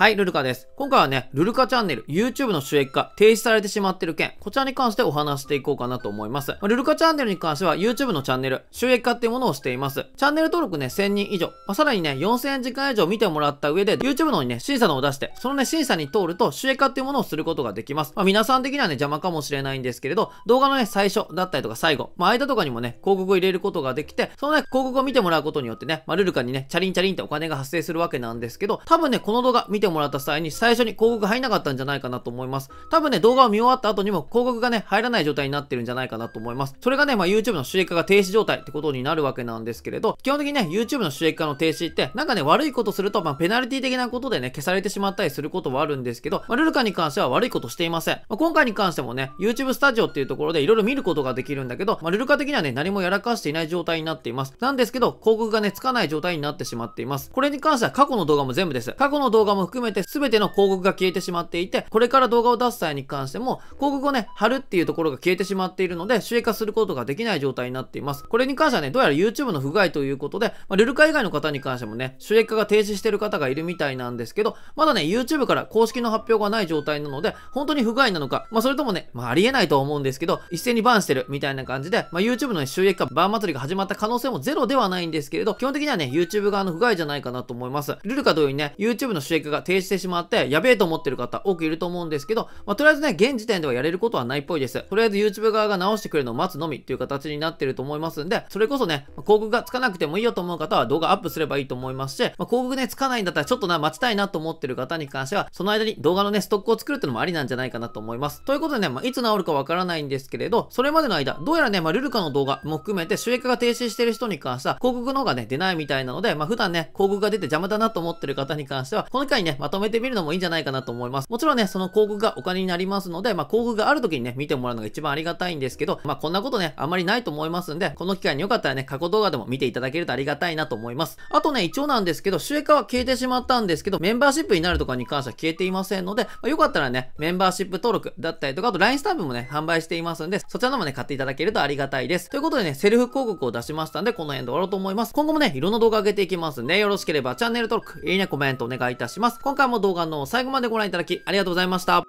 はい、ルルカです。今回はね、ルルカチャンネル、YouTube の収益化、停止されてしまってる件、こちらに関してお話していこうかなと思います。まあ、ルルカチャンネルに関しては、YouTube のチャンネル、収益化っていうものをしています。チャンネル登録ね、1000人以上、まあ、さらにね、4000時間以上見てもらった上で、YouTube の方にね、審査のを出して、そのね、審査に通ると、収益化っていうものをすることができます。まあ、皆さん的にはね、邪魔かもしれないんですけれど、動画のね、最初だったりとか最後、まあ、間とかにもね、広告を入れることができて、そのね、広告を見てもらうことによってね、まあ、ルルカにね、チャリンチャリンってお金が発生するわけなんですけど、多分ね、この動画見てをもらった際に最初に広告入らなかったんじゃないかなと思います。多分ね、動画を見終わった後にも広告がね、入らない状態になってるんじゃないかなと思います。それがね、まあ、YouTube の収益化が停止状態ってことになるわけなんですけれど、基本的にね、YouTube の収益化の停止って、なんかね、悪いことすると、まあ、ペナルティ的なことでね、消されてしまったりすることはあるんですけど、まあ、ルルカに関しては悪いことしていません。まあ、今回に関してもね、YouTube スタジオっていうところでいろいろ見ることができるんだけど、まあ、ルルカ的にはね、何もやらかしていない状態になっています。なんですけど、広告がね、つかない状態になってしまっています。これに関しては過去の動画も全部です。過去の動画も含含めて全ての広告が消えてしまっていて、これから動画を出す際に関しても、広告をね、貼るっていうところが消えてしまっているので、収益化することができない状態になっています。これに関してはね、どうやら YouTube の不具合ということで、まあ、ルルカ以外の方に関してもね、収益化が停止してる方がいるみたいなんですけど、まだね、YouTube から公式の発表がない状態なので、本当に不具合なのか、まあ、それともね、まあ、ありえないと思うんですけど、一斉にバンしてるみたいな感じで、まあ、YouTube の収益化バン祭りが始まった可能性もゼロではないんですけれど、基本的にはね、YouTube 側の不具合じゃないかなと思います。ルルカ同様にね、YouTube の収益化が停止してしまって、やべえと思ってる方多くいると思うんですけど、まあ、とりあえずね、現時点ではやれることはないっぽいです。とりあえず YouTube 側が直してくれるのを待つのみっていう形になってると思いますんで、それこそね、広告がつかなくてもいいよと思う方は動画アップすればいいと思いますし、まあ、広告ね、つかないんだったらちょっとな、待ちたいなと思ってる方に関しては、その間に動画のね、ストックを作るってのもありなんじゃないかなと思います。ということでね、まあ、いつ治るかわからないんですけれど、それまでの間、どうやらね、まあ、ルルカの動画も含めて収益化が停止してる人に関しては、広告の方がね、出ないみたいなので、まあ、普段ね、広告が出て邪魔だなと思ってる方に関しては、この機会にね、ね、まとめてみるのもいいんじゃないかなと思います。もちろんね、その広告がお金になりますので、まあ、広告がある時にね、見てもらうのが一番ありがたいんですけど、まあ、こんなことね、あんまりないと思いますんで、この機会によかったらね、過去動画でも見ていただけるとありがたいなと思います。あとね、一応なんですけど、収益化は消えてしまったんですけど、メンバーシップになるとかに関しては消えていませんので、まあ、よかったらね、メンバーシップ登録だったりとか、あと LINE スタンプもね、販売していますんで、そちらのもね、買っていただけるとありがたいです。ということでね、セルフ広告を出しましたんで、この辺で終わろうと思います。今後もね、いろんな動画上げていきますんで、よろしければチャンネル登録、いいね、コメントお願いいたします。今回も動画の最後までご覧いただきありがとうございました。